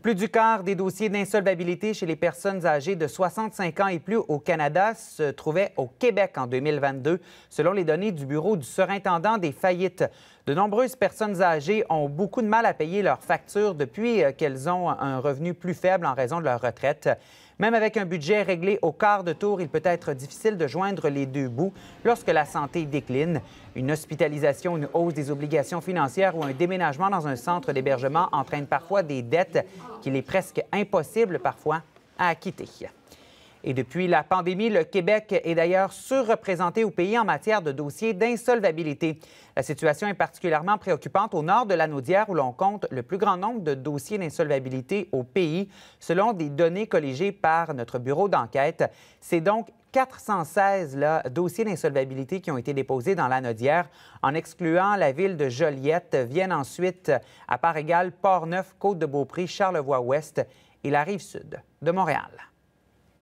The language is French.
Plus du quart des dossiers d'insolvabilité chez les personnes âgées de 65 ans et plus au Canada se trouvaient au Québec en 2022, selon les données du Bureau du surintendant des faillites. De nombreuses personnes âgées ont beaucoup de mal à payer leurs factures depuis euh, qu'elles ont un revenu plus faible en raison de leur retraite. Même avec un budget réglé au quart de tour, il peut être difficile de joindre les deux bouts lorsque la santé décline. Une hospitalisation, une hausse des obligations financières ou un déménagement dans un centre d'hébergement entraîne parfois des dettes qu'il est presque impossible parfois à acquitter. Et depuis la pandémie, le Québec est d'ailleurs surreprésenté au pays en matière de dossiers d'insolvabilité. La situation est particulièrement préoccupante au nord de la où l'on compte le plus grand nombre de dossiers d'insolvabilité au pays, selon des données collégées par notre bureau d'enquête. C'est donc 416 dossiers d'insolvabilité qui ont été déposés dans la en excluant la ville de Joliette. Viennent ensuite, à part égale, Port-Neuf, Côte-de-Beaupré, Charlevoix-Ouest et la rive sud de Montréal.